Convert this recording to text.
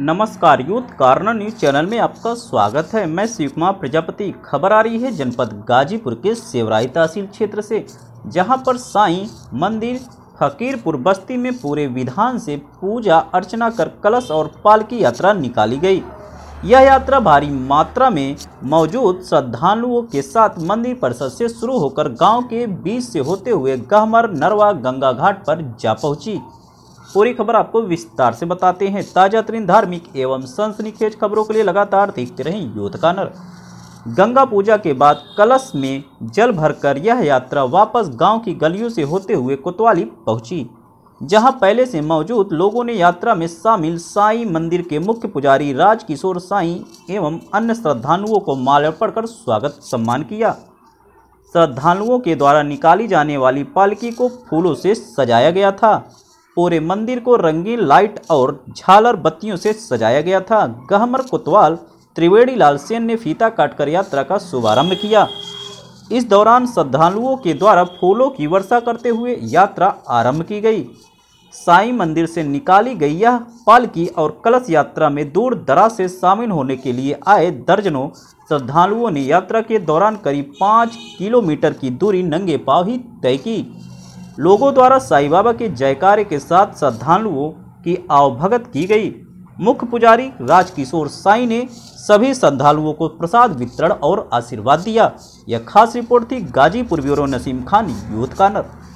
नमस्कार youth corner news channel में आपका स्वागत है मैं शिव कुमार प्रजापति खबर आ रही है जनपद गाजीपुर के सेवराई तहसील क्षेत्र से जहां पर साईं मंदिर फकीरपुर बस्ती में पूरे विधान से पूजा अर्चना कर कलश और पालकी यात्रा निकाली गई यह यात्रा भारी मात्रा में मौजूद श्रद्धालुओं के साथ मंदिर परिसर से शुरू होकर गांव के बीच से होते हुए गहमर नरवा गंगा घाट पर जा पहुंची पूरी खबर आपको विस्तार से बताते हैं ताज़ा तरीन धार्मिक एवं सनसनीखेज खबरों के लिए लगातार देखते रहें यूथ कानर गंगा पूजा के बाद कलश में जल भरकर यह यात्रा वापस गांव की गलियों से होते हुए कोतवाली पहुंची जहां पहले से मौजूद लोगों ने यात्रा में शामिल साई मंदिर के मुख्य पुजारी राजकिशोर साई एवं अन्य श्रद्धालुओं को माल्यार्पण कर स्वागत सम्मान किया श्रद्धालुओं के द्वारा निकाली जाने वाली पालकी को फूलों से सजाया गया था पूरे मंदिर को रंगीन लाइट और झालर बत्तियों से सजाया गया था गहमर कोतवाल त्रिवेणी लाल सेन ने फीता काटकर यात्रा का शुभारंभ किया इस दौरान श्रद्धालुओं के द्वारा फूलों की वर्षा करते हुए यात्रा आरंभ की गई साई मंदिर से निकाली गई यह पालकी और कलश यात्रा में दूर दराज से शामिल होने के लिए आए दर्जनों श्रद्धालुओं ने यात्रा के दौरान करीब पाँच किलोमीटर की दूरी नंगे पाव ही तय की लोगों द्वारा साई बाबा के जयकारे के साथ श्रद्धालुओं की आवभगत की गई मुख्य पुजारी राजकिशोर साई ने सभी श्रद्धालुओं को प्रसाद वितरण और आशीर्वाद दिया यह खास रिपोर्ट थी गाजीपुर ब्यूरो नसीम खान यूथ कानर